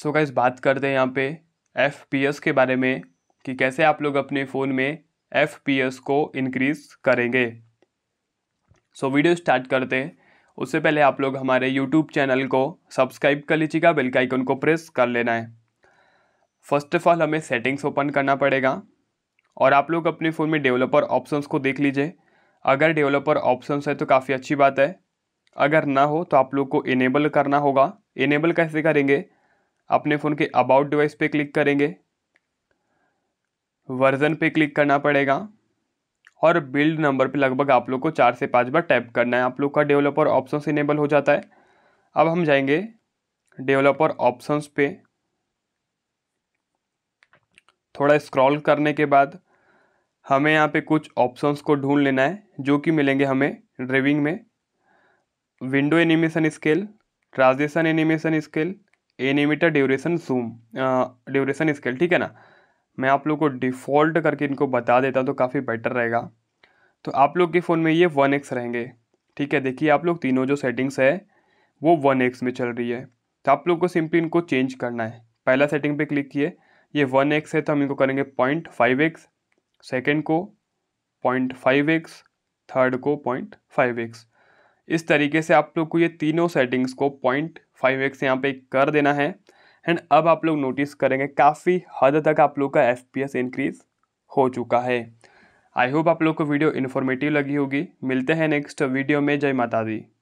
सो so guys बात करते हैं यहाँ पे एफ के बारे में कि कैसे आप लोग अपने फ़ोन में एफ को इनक्रीज़ करेंगे सो so, वीडियो स्टार्ट करते हैं उससे पहले आप लोग हमारे यूट्यूब चैनल को सब्सक्राइब कर लीजिएगा बेल का आइकन को प्रेस कर लेना है फर्स्ट ऑफ ऑल हमें सेटिंग्स ओपन करना पड़ेगा और आप लोग अपने फ़ोन में डेवलपर ऑप्शंस को देख लीजिए अगर डेवलपर ऑप्शंस है तो काफ़ी अच्छी बात है अगर ना हो तो आप लोग को इनेबल करना होगा इनेबल कैसे करेंगे अपने फ़ोन के अबाउट डिवाइस पे क्लिक करेंगे वर्जन पे क्लिक करना पड़ेगा और बिल्ड नंबर पे लगभग आप लोग को चार से पाँच बार टैप करना है आप लोग का डेवलपर ऑप्शंस इनेबल हो जाता है अब हम जाएंगे डेवलपर ऑप्शंस पे थोड़ा स्क्रॉल करने के बाद हमें यहाँ पे कुछ ऑप्शंस को ढूंढ लेना है जो कि मिलेंगे हमें ड्राइविंग में window animation scale transition animation scale animator duration सूम ड्यूरेशन स्केल ठीक है ना मैं आप लोग को डिफ़ॉल्ट करके इनको बता देता हूँ तो काफ़ी बेटर रहेगा तो आप लोग के फ़ोन में ये वन एक्स रहेंगे ठीक है देखिए आप लोग तीनों जो सेटिंग्स है वो वन एक्स में चल रही है तो आप लोग को सिंपली इनको चेंज करना है पहला सेटिंग पे क्लिक किए ये वन एक्स है तो हम इनको करेंगे पॉइंट फाइव एक्स सेकेंड को पॉइंट फाइव एक्स थर्ड को पॉइंट फाइव एक्स इस तरीके से आप लोग को ये तीनों सेटिंग्स को पॉइंट फाइव एक्स यहाँ पे कर देना है एंड अब आप लोग नोटिस करेंगे काफ़ी हद तक आप लोग का एफ पी एस इंक्रीज़ हो चुका है आई होप आप लोग को वीडियो इन्फॉर्मेटिव लगी होगी मिलते हैं नेक्स्ट वीडियो में जय माता दी